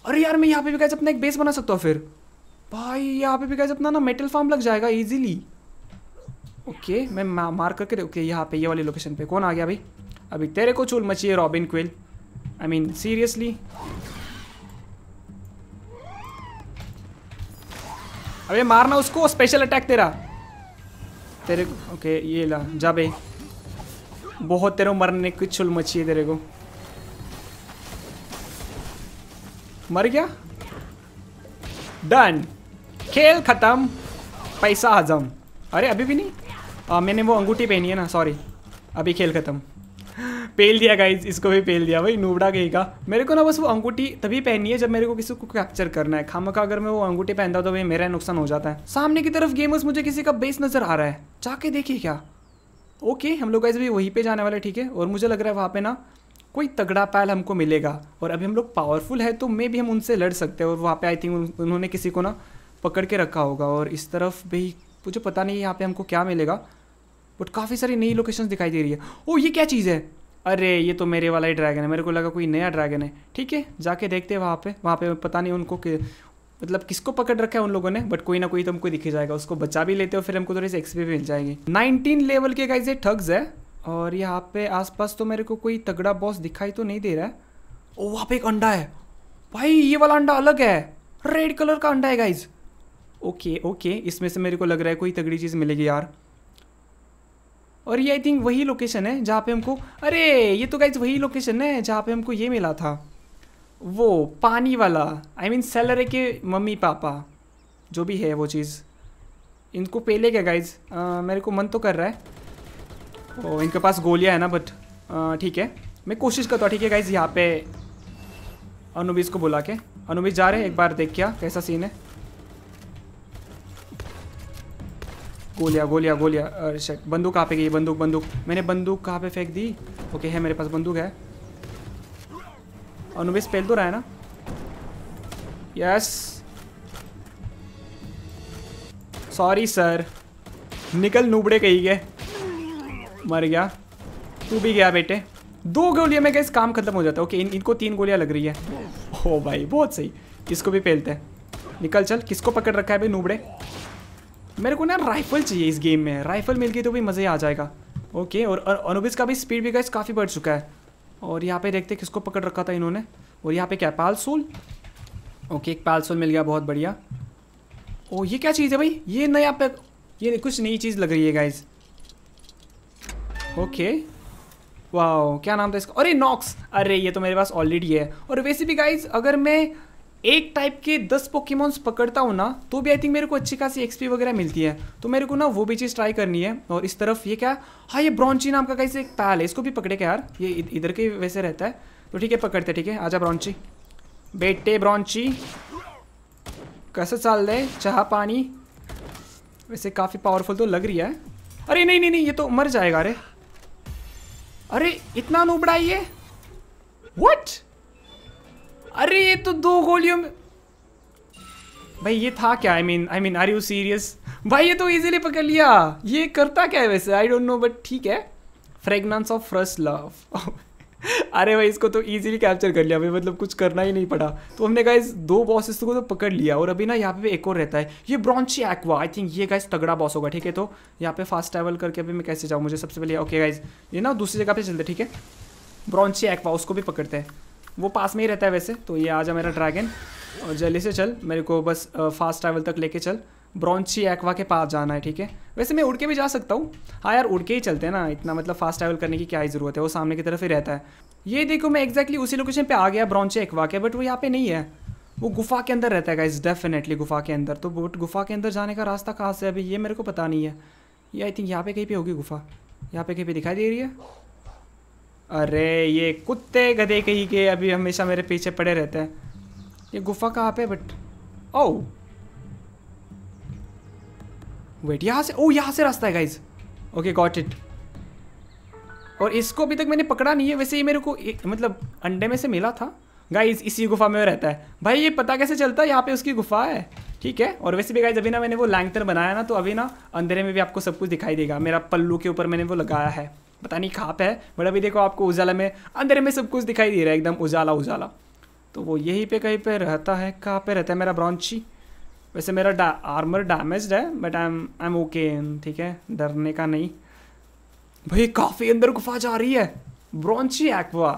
Speaker 1: अरे यार मैं यहाँ पे भी कैसे अपना एक बेस बना सकता हूँ फिर भाई यहाँ पे भी कैसे अपना ना मेटल फार्म लग जाएगा ईजिली ओके मैं मार करके ओके यहाँ पे ये वाली लोकेशन पे कौन आ गया भाई अभी तेरे को चूल मची है Robinquill I mean seriously अबे मारना उसको स्पेशल अटैक तेरा तेरे ओके ये ला जा भाई बहुत तेरे मरने की चुल मची है तेरे को मर गया डन खेल खत्म पैसा हजम अरे अभी भी नहीं आ, मैंने वो अंगूठी पहनी है ना सॉरी अभी खेल खत्म पेल दिया गाइज इसको भी पेल दिया भाई नूबड़ा गई का मेरे को ना बस वो अंगूठी तभी पहनी है जब मेरे को किसी को कैप्चर करना है खामा का अगर मैं वो अंगूठी पहनता हूँ तो भाई मेरा नुकसान हो जाता है सामने की तरफ गेमर्स मुझे किसी का बेस नजर आ रहा है जाके देखिए क्या ओके हम लोग ऐसे भी वहीं पे जाने वाले ठीक है और मुझे लग रहा है वहाँ पे ना कोई तगड़ा पैल हमको मिलेगा और अभी हम लोग पावरफुल है तो मे भी हम उनसे लड़ सकते हैं और वहाँ पे आई थिंक उन्होंने किसी को ना पकड़ के रखा होगा और इस तरफ भी मुझे पता नहीं यहाँ पे हमको क्या मिलेगा बट काफ़ी सारी नई लोकेशन दिखाई दे रही है ओ ये क्या चीज़ है अरे ये तो मेरे वाला ही ड्रैगन है मेरे को लगा कोई नया ड्रैगन है ठीक है जाके देखते हैं वहाँ पे वहाँ पे पता नहीं उनको मतलब किसको पकड़ रखा है उन लोगों ने बट कोई ना कोई तो हमको दिखे जाएगा उसको बचा भी लेते हो फिर हमको थोड़ी सी एक्सपी भी मिल जाएगी नाइनटीन लेवल के गाइज ये ठग्स है और यहाँ पे आसपास तो मेरे को कोई तगड़ा बॉस दिखाई तो नहीं दे रहा है ओ वहाँ पे एक अंडा है भाई ये वाला अंडा अलग है रेड कलर का अंडा है गाइज ओके ओके इसमें से मेरे को लग रहा है कोई तगड़ी चीज़ मिलेगी यार और ये आई थिंक वही लोकेशन है जहाँ पे हमको अरे ये तो गाइज वही लोकेशन है जहाँ पे हमको ये मिला था वो पानी वाला आई मीन सेलरे के मम्मी पापा जो भी है वो चीज़ इनको पहले क्या गाइज मेरे को मन तो कर रहा है ओ इनके पास गोलियां है ना बट ठीक है मैं कोशिश करता हूँ ठीक है गाइज यहाँ पे अनुबीस को बुला के अनुबीस जा रहे हैं एक बार देख क्या कैसा सीन है गोलियां गोलियां गोलियां बंदूक कहाँ पे गई बंदूक बंदूक मैंने बंदूक कहाँ पे फेंक दी ओके है मेरे पास बंदूक है अनुबिस पहल तो रहा है ना यस सॉरी सर निकल नूबड़े कही गए मर गया तू भी गया बेटे दो गोलियां में गए काम खत्म हो जाता है ओके इन, इनको तीन गोलियां लग रही है ओ oh, भाई बहुत सही इसको भी पहलते हैं निकल चल किसको पकड़ रखा है भाई नूबड़े मेरे को ना राइफल चाहिए इस गेम में राइफल मिल गई तो भी मज़े आ जाएगा ओके और अनुबिस का भी स्पीड भी गए काफ़ी बढ़ चुका है और यहाँ पे देखते किसको पकड़ रखा था इन्होंने और यहाँ पे क्या पाल सोल ओके एक पाल सोल मिल गया बहुत बढ़िया ओ ये क्या चीज़ है भाई ये नया पे ये कुछ नई चीज़ लग रही है गाइज ओके वाह क्या नाम था इसका अरे नॉक्स अरे ये तो मेरे पास ऑलरेडी है और वैसे भी गाइज अगर मैं एक टाइप के दस पोकेमोन्स पकड़ता हूँ ना तो भी आई थिंक मेरे को अच्छी खासी एक्सपी वगैरह मिलती है तो मेरे को ना वो भी चीज़ ट्राई करनी है और इस तरफ ये क्या हाँ ये ब्रॉन्ची नाम का कैसे एक ताल है इसको भी पकड़े क्या यार ये इधर के वैसे रहता है तो ठीक है पकड़ते ठीक है आजा ब्रॉन्ची बेटे ब्रॉन्ची कैसे चाल रहे चाह पानी वैसे काफ़ी पावरफुल तो लग रही है अरे नहीं नहीं नहीं ये तो मर जाएगा अरे अरे इतना नूबड़ा ये वट अरे ये तो दो गोलियों में भाई ये था क्या I mean I mean are you serious भाई ये तो इजीली पकड़ लिया ये करता क्या है वैसे आई डोंट नो बट ठीक है फ्रेगनेंस ऑफ फ्रस्ट लव अरे भाई इसको तो इजीली कैप्चर कर लिया भाई मतलब कुछ करना ही नहीं पड़ा तो हमने गाइस दो बॉसेस को तो पकड़ लिया और अभी ना यहाँ पे एक और रहता है ये ब्रॉन्ची एक्वा आई थिंक ये गाइस तगड़ा बॉस होगा ठीक है तो यहाँ पे फास्ट ट्रैवल करके अभी मैं कैसे जाऊँ मुझे सबसे पहले ओके गाइज ये ना दूसरी जगह पे चलते ठीक है ब्रॉन्ची एक्वा उसको भी पकड़ते हैं वो पास में ही रहता है वैसे तो ये आ जा मेरा ड्रैगन और जल्दी से चल मेरे को बस फास्ट ट्रैवल तक लेके चल ब्रॉन्ची एक्वा के पास जाना है ठीक है वैसे मैं उड़ के भी जा सकता हूँ हाँ यार उड़ के ही चलते हैं ना इतना मतलब फास्ट ट्रैवल करने की क्या ही ज़रूरत है वो सामने की तरफ ही रहता है ये देखो मैं एग्जैक्टली उसी लोकेशन पर आ गया ब्रॉन्ची एक्वा के बट वो यहाँ पे नहीं है वो गुफा के अंदर रहता है गाइज डेफिनेटली गुफा के अंदर तो बट गुफा के अंदर जाने का रास्ता कहाँ से है अभी ये मेरे को पता नहीं है ये आई थिंक यहाँ पे कहीं पे होगी गुफा यहाँ पे कहीं पे दिखाई दे रही है अरे ये कुत्ते गधे कहीं के अभी हमेशा मेरे पीछे पड़े रहते हैं ये गुफा कहाँ पे बट ओ वेट यहाँ से ओ यहाँ से रास्ता है गाइज ओके गॉट इट और इसको अभी तक मैंने पकड़ा नहीं है वैसे ये मेरे को मतलब अंडे में से मिला था गाइज इसी गुफा में रहता है भाई ये पता कैसे चलता है यहाँ पे उसकी गुफा है ठीक है और वैसे भी गाइज अभी ना मैंने वो लैंगतर बनाया ना तो अभी ना अंधेरे में भी आपको सब कुछ दिखाई देगा मेरा पल्लू के ऊपर मैंने वो लगाया है पता नहीं कहाँ पे है बट अभी देखो आपको उजाला में अंधेरे में सब कुछ दिखाई दे रहा है एकदम उजाला उजाला तो वो यहीं पे कहीं पे रहता है कहाँ पे रहता है मेरा ब्रांची वैसे मेरा डा, आर्मर डैमेज है but I am I am okay ठीक है डरने का नहीं भाई काफ़ी अंदर गुफा जा रही है ब्रांची एक्वा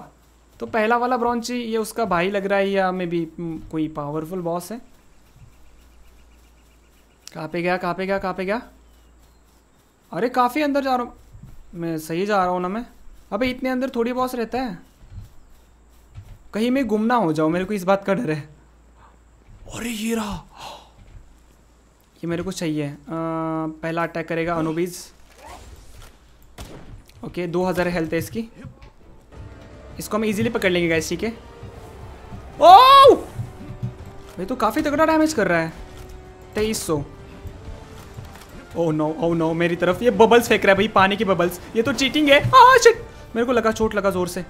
Speaker 1: तो पहला वाला ब्रांची ये उसका भाई लग रहा है या मे बी कोई पावरफुल बॉस है कहाँ पे गया कहाँ पे गया कहाँ पे गया अरे काफ़ी अंदर जा रहा हूँ मैं सही जा रहा हूँ ना मैं अबे इतने अंदर थोड़ी बॉस रहता है कहीं मैं गुम ना हो जाऊँ मेरे को इस बात का डर है अरे ये रहा ये मेरे को चाहिए आ, पहला अटैक करेगा अनुबीज ओके दो हज़ार हेल्थ है इसकी इसको हम इजीली पकड़ लेंगे गैस ठीक है ओ भाई तो काफ़ी तगड़ा डैमेज कर रहा है तेईस सौ ओह नो ओह नो मेरी तरफ ये बबल्स फेंक रहा है भाई पानी की बबल्स ये तो चीटिंग है आ ah, शिट मेरे को लगा चोट लगा जोर से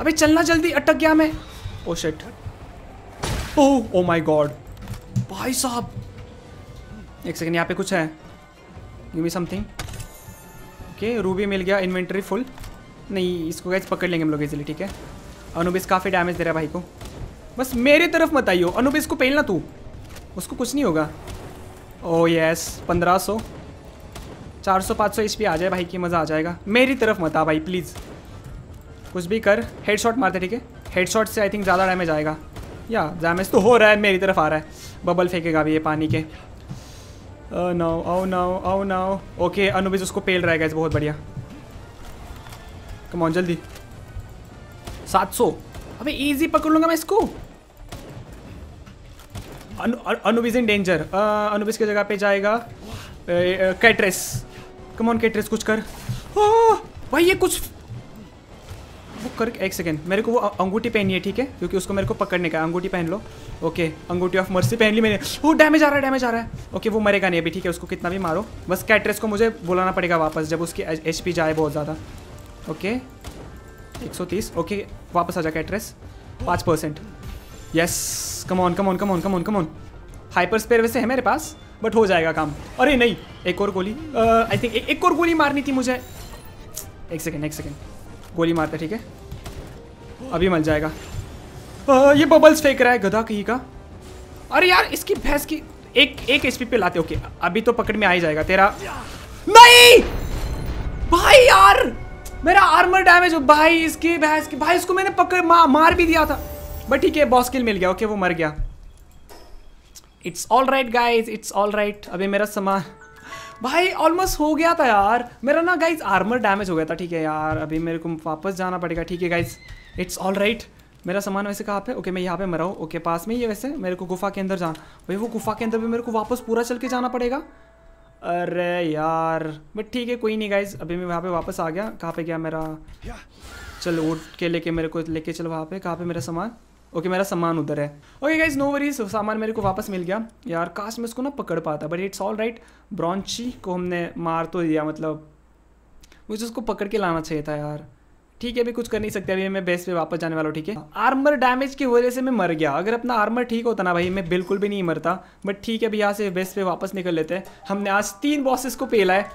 Speaker 1: अबे चलना जल्दी अटक गया मैं oh shit oh oh my god भाई साहब एक सेकेंड यहाँ पे कुछ है give me something okay ruby मिल गया इन्वेंट्री फुल नहीं इसको गैस पकड़ लेंगे हम लोग इजिली ठीक है अनुबिस काफ़ी डैमेज दे रहा है भाई को बस मेरे तरफ मत आइयो अनुबिस को पहलना तू उसको कुछ नहीं होगा ओ oh, यस पंद्रह सौ चार सौ पाँच सौ एच आ जाए भाई की मज़ा आ जाएगा मेरी तरफ मत आ भाई प्लीज़ कुछ भी कर हेड शॉट मारते ठीक है हेड शॉट से आई थिंक ज़्यादा डैमेज आएगा या डैमेज तो हो रहा है मेरी तरफ आ रहा है बबल फेंकेगा भी ये पानी के नाओ आओ नाओ आओ नाओ ओके अनुबिज उसको पेल रहेगा इस बहुत बढ़िया कमाओ जल्दी सात सौ अबे इजी पकड़ लूँगा मैं इसको अनुबिस इन डेंजर अनुबिस की जगह पे जाएगा कैट्रेस कमॉन कैट्रेस कुछ कर भाई ये कुछ वो कर एक सेकेंड मेरे को वो अंगूठी पहनी है ठीक है क्योंकि उसको मेरे को पकड़ने का अंगूठी पहन लो ओके अंगूठी ऑफ मर्सी पहन ली मैंने वो डैमेज आ रहा है डैमेज आ रहा है ओके वो मरेगा नहीं अभी ठीक है उसको कितना भी मारो बस कैट्रेस को मुझे बुलाना पड़ेगा वापस जब उसकी एच पी जाए बहुत ज़्यादा ओके एक ओके वापस आ जा कैट्रेस पाँच percent yes come on come on come on come on come on hyper sphere वैसे है मेरे पास बट हो जाएगा काम अरे नहीं एक और गोली आई थिंक एक और गोली मारनी थी मुझे एक सेकेंड एक सेकेंड गोली मारते ठीक है अभी मर जाएगा आ, ये बबल्स फेंक रहा है गधा कहीं का अरे यार इसकी भैंस की एक एक एचपी पे लाते ओके अभी तो पकड़ में आ ही जाएगा तेरा नहीं भाई यार मेरा आर्मर डैमेज हो भाई इसकी भैंस की भाई इसको मैंने पकड़ मा, मार भी दिया था बट ठीक है बॉस किल मिल गया ओके okay, वो मर गया it's all right guys it's all right अभी मेरा सामान भाई ऑलमोस्ट हो गया था यार मेरा ना गाइज आर्मर डैमेज हो गया था ठीक है यार अभी मेरे को वापस जाना पड़ेगा ठीक है गाइज इट्स ऑल राइट मेरा सामान वैसे कहाँ पे ओके मैं यहाँ पे मरा हूँ ओके पास में ही है वैसे मेरे को गुफा के अंदर जाना भाई वो गुफा के अंदर भी मेरे को वापस पूरा चल के जाना पड़ेगा अरे यार बट ठीक है कोई नहीं गाइज अभी मैं वहाँ पे वापस आ गया कहाँ पे गया मेरा चल उठ के लेके मेरे को लेके चल वहाँ पे कहाँ पे मेरा सामान ओके okay, मेरा सामान उधर है ओके गाइज नो वरी सामान मेरे को वापस मिल गया यार कास्ट में उसको ना पकड़ पाता but it's all right Broncherry को हमने मार तो दिया मतलब मुझे उसको पकड़ के लाना चाहिए था यार ठीक है अभी कुछ कर नहीं सकते अभी मैं बेस पे वापस जाने वाला हूँ ठीक है आर्मर डैमेज की वजह से मैं मर गया अगर अपना आर्मर ठीक होता ना भाई मैं बिल्कुल भी नहीं मरता बट ठीक है अभी यहाँ से बेस पे वापस निकल लेते हैं हमने आज तीन बॉसेस को पेला है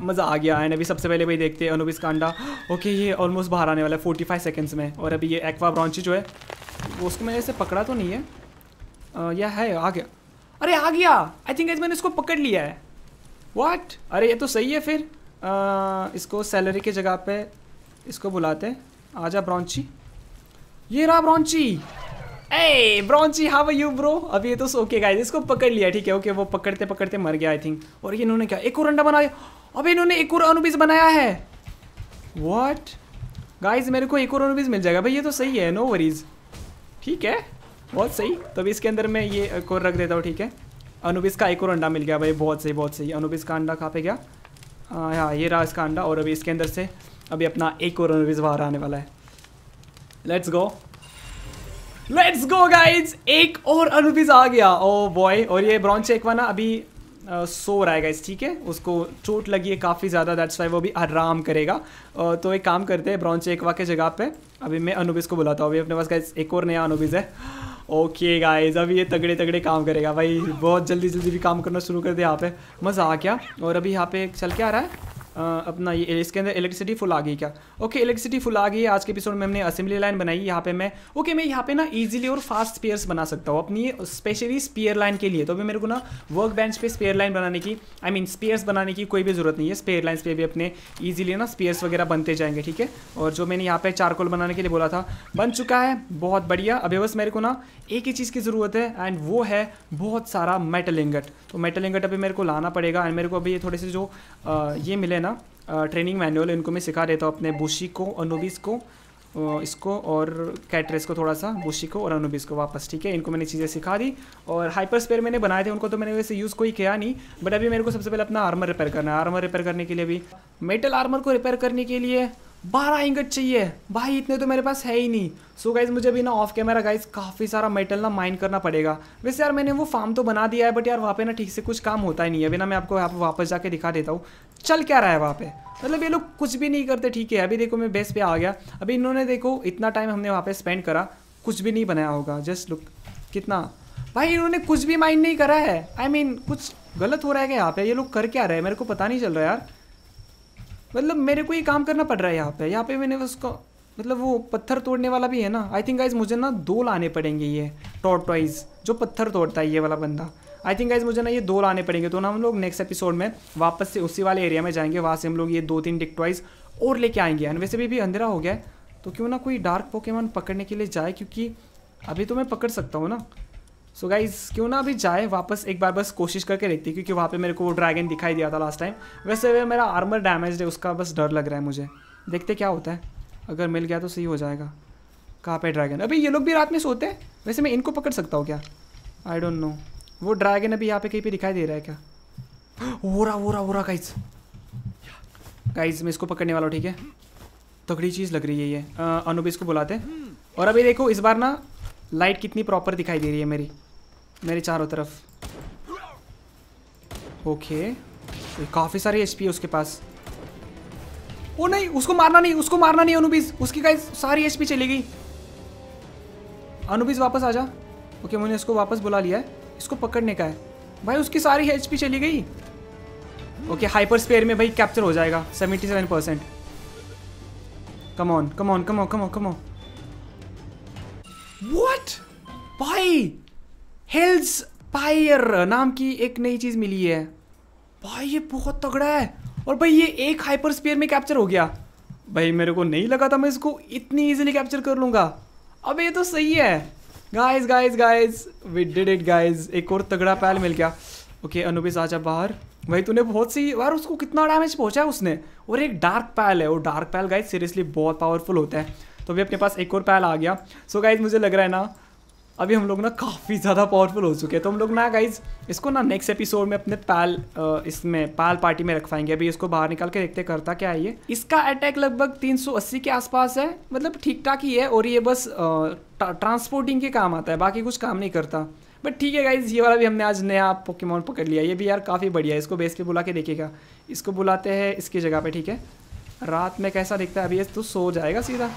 Speaker 1: मज़ा आ गया एंड अभी सबसे पहले भाई देखते हैं अनुबिस कांडा ओके ये ऑलमोस्ट बाहर आने वाला है फोर्टी फाइव में और अभी ये एक्वा ब्रांची जो है उसको मैंने इसे पकड़ा तो नहीं है आ, या है आ गया अरे आ गया आई थिंक मैंने इसको पकड़ लिया है वाट अरे ये तो सही है फिर आ, इसको सैलरी की जगह पे इसको बुलाते हैं आ जा ब्रॉन्ची ये रहा ब्रॉन्ची ए ब्रॉन्ची हाव यू ब्रो अभी ये तो ओके गाइस इसको पकड़ लिया ठीक है ओके वो पकड़ते पकड़ते मर गया आई थिंक और ये इन्होंने क्या एक और अंडा बनाया अभी इन्होंने एक और अनुबिस बनाया है वाट गाइज मेरे को एक और अनुबिस मिल जाएगा भाई ये तो सही है नो वरीज़ ठीक है बहुत सही तो अभी इसके अंदर मैं ये एक और रख देता हूँ ठीक है अनुबिस का एक और अंडा मिल गया भाई बहुत सही बहुत सही अनुबिस का अंडा कहाँ पे गया हाँ ये रहा इसका अंडा और अभी इसके अंदर से अभी अपना एक और अनुबिस बाहर आने वाला है let's go let's go guys एक और अनुबिस आ गया ओ oh बॉय और ये ब्रॉन्च चेक वाना अभी सो रहा है गाइस ठीक है उसको चोट लगी है काफ़ी ज़्यादा दैट्स वाई वो भी आराम करेगा तो एक काम करते हैं ब्रॉन्च एक के जगह पे अभी मैं अनुबिस को बुलाता हूँ अभी अपने पास गाइस एक और नया अनुबिस है ओके गाइस अभी ये तगड़े तगड़े काम करेगा भाई बहुत जल्दी जल्दी भी काम करना शुरू कर दिया यहाँ पे मज़ा आ गया और अभी यहाँ पे चल के आ रहा है अपना ये इसके अंदर इलेक्ट्रिसिटी फुल आ गई क्या ओके इलेक्ट्रिसिटी फुल आ गई आज के एपिसोड में हमने असेंबली लाइन बनाई यहाँ पे मैं ओके मैं यहाँ पे ना इजीली और फास्ट स्पेयर्स बना सकता हूँ अपनी स्पेशली स्पेयर लाइन के लिए तो अभी मेरे को ना वर्क बेंच पे स्पेयर लाइन बनाने की आई मीन स्पेयर्स बनाने की कोई भी ज़रूरत नहीं है स्पेयर लाइन पे भी अपने ईजिली ना स्पेयर्स वगैरह बनते जाएंगे ठीक है और जो मैंने यहाँ पे चारकोल बनाने के लिए बोला था बन चुका है बहुत बढ़िया अभी बस मेरे को ना एक ही चीज़ की ज़रूरत है एंड वो है बहुत सारा मेटल इंगट तो मेटल इंगट अभी मेरे को लाना पड़ेगा एंड मेरे को अभी ये थोड़े से जो ये मिले ना ट्रेनिंग मैनुअल इनको मैं सिखा देता हूँ अपने बुशी को अनुबिस को इसको और कैटरेस को थोड़ा सा बुशी को और अनुबिस को वापस ठीक है इनको मैंने चीज़ें सिखा दी और हाइपर स्पेयर मैंने बनाए थे उनको तो मैंने वैसे यूज़ कोई किया नहीं बट अभी मेरे को सबसे पहले अपना आर्मर रिपेयर करना है आर्मर रिपेयर करने के लिए भी मेटल आर्मर को रिपेयर करने के लिए बारह इंगट चाहिए भाई इतने तो मेरे पास है ही नहीं सो so गाइज मुझे भी ना ऑफ कैमरा गाइज काफ़ी सारा मेटल ना माइन करना पड़ेगा वैसे यार मैंने वो फार्म तो बना दिया है बट यार वहाँ पे ना ठीक से कुछ काम होता ही नहीं है अभी ना मैं आपको यहाँ पर वापस जाके दिखा देता हूँ चल क्या रहा है वहाँ पे मतलब ये लोग कुछ भी नहीं करते ठीक है अभी देखो मैं बेस पे आ गया अभी इन्होंने देखो इतना टाइम हमने वहाँ पे स्पेंड करा कुछ भी नहीं बनाया होगा जस्ट लुक कितना भाई इन्होंने कुछ भी माइंड नहीं करा है आई I मीन mean, कुछ गलत हो रहा है क्या यहाँ पे ये लोग कर क्या रहे हैं मेरे को पता नहीं चल रहा यार मतलब मेरे को ये काम करना पड़ रहा है यहाँ पे यहाँ पे मैंने उसको मतलब वो पत्थर तोड़ने वाला भी है ना आई थिंक गाइज मुझे ना दो लाने पड़ेंगे ये टॉट टॉइज जो पत्थर तोड़ता है ये वाला बंदा आई थिंक गाइज मुझे ना ये दो लाने पड़ेंगे तो ना हम लोग नेक्स्ट एपिसोड में वापस से उसी वाले एरिया में जाएंगे वहाँ से हम लोग ये दो तीन टिक टॉइज और लेके आएंगे एंड वैसे भी भी अंधेरा हो गया तो क्यों ना कोई डार्क पोकेमॉन पकड़ने के लिए जाए क्योंकि अभी तो मैं पकड़ सकता हूँ ना सो गाइज क्यों ना अभी जाए वापस एक बार बस कोशिश करके देखती क्योंकि वहाँ पे मेरे को वो ड्रैगन दिखाई दिया था लास्ट टाइम वैसे वे मेरा आर्मर डैमेज है उसका बस डर लग रहा है मुझे देखते क्या होता है अगर मिल गया तो सही हो जाएगा कहाँ पे ड्रैगन अभी ये लोग भी रात में सोते हैं वैसे मैं इनको पकड़ सकता हूँ क्या आई डोंट नो वो ड्रैगन अभी यहाँ पे कहीं पे दिखाई दे रहा है क्या ओरा ओरा ओरा गाइज गाइज मैं इसको पकड़ने वाला हूँ ठीक है तगड़ी चीज़ लग रही है ये अनुबिस को बुलाते और अभी देखो इस बार ना लाइट कितनी प्रॉपर दिखाई दे रही है मेरी मेरे चारों तरफ ओके काफ़ी सारी एच है उसके पास ओ नहीं उसको मारना नहीं उसको मारना नहीं अनुबीज उसकी गाइस सारी एच चली गई अनुबीज वापस आ जा ओके मैंने उसको वापस बुला लिया है इसको पकड़ने का है भाई उसकी सारी एच चली गई ओके हाइपर स्पेयर में भाई कैप्चर हो जाएगा seventy seven percent come on come on come on come on come on भाई हेल्स पायर नाम की एक नई चीज़ मिली है भाई ये बहुत तगड़ा है और भाई ये एक हाइपर स्पेयर में कैप्चर हो गया भाई मेरे को नहीं लगा था मैं इसको इतनी इजीली कैप्चर कर लूंगा अब ये तो सही है guys guys guys we did it guys एक और तगड़ा पैल मिल गया ओके अनुबिस आजा बाहर भाई तूने बहुत सी यार उसको कितना डैमेज पहुंचा है उसने और एक डार्क पैल है और डार्क पैल गाइज सीरियसली बहुत पावरफुल होता है तो अभी अपने पास एक और पैल आ गया सो so, गाइज मुझे लग रहा है ना अभी हम लोग ना काफ़ी ज़्यादा पावरफुल हो चुके हैं तो हम लोग ना गाइज इसको ना नेक्स्ट एपिसोड में अपने पैल इसमें पैल पार्टी में रख पाएंगे अभी इसको बाहर निकाल के देखते करता क्या है ये इसका अटैक लगभग 380 के आसपास है मतलब ठीक ठाक ही है और ये बस ट्रांसपोर्टिंग के काम आता है बाकी कुछ काम नहीं करता बट ठीक है गाइज ये वाला भी हमने आज नया पोकेमोन पकड़ लिया ये भी यार काफ़ी बढ़िया है इसको बेस पे बुला के देखेगा इसको बुलाते हैं इसकी जगह पर ठीक है रात में कैसा दिखता है अभी ये तो सो जाएगा सीधा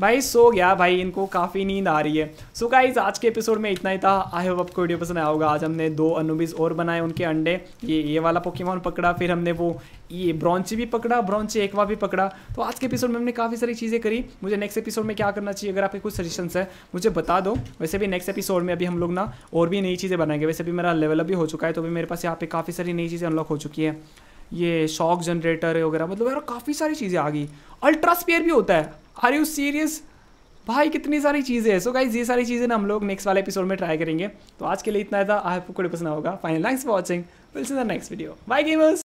Speaker 1: भाई सो गया भाई इनको काफ़ी नींद आ रही है सो so गाइज आज के एपिसोड में इतना ही था आई होप आपको वीडियो पसंद आया होगा आज हमने दो अनुबिस और बनाए उनके अंडे ये ये वाला पोकेमॉन पकड़ा फिर हमने वो ये ब्रॉन्ची भी पकड़ा ब्रॉन्ची एकवा भी पकड़ा तो आज के एपिसोड में हमने काफ़ी सारी चीज़ें करी मुझे नेक्स्ट एपिसोड में क्या करना चाहिए अगर आपके कुछ सजेशन है मुझे बता दो वैसे भी नेक्स्ट एपिसोड में अभी हम लोग ना और भी नई चीज़ें बनाएंगे वैसे भी मेरा लेवल अभी हो चुका है तो अभी मेरे पास यहाँ पे काफ़ी सारी नई चीज़ें अनलॉक हो चुकी है ये शॉक जनरेटर वगैरह मतलब यार काफ़ी सारी चीज़ें आ गई अल्ट्रास्पियर भी होता है आर यू सीरियस भाई कितनी सारी चीज़ें हैं सो गाइज ये सारी चीज़ें ना हम लोग नेक्स्ट वाले एपिसोड में ट्राई करेंगे तो आज के लिए इतना था आई आपको पसंद होगा final thanks for watching will see the next video bye gamers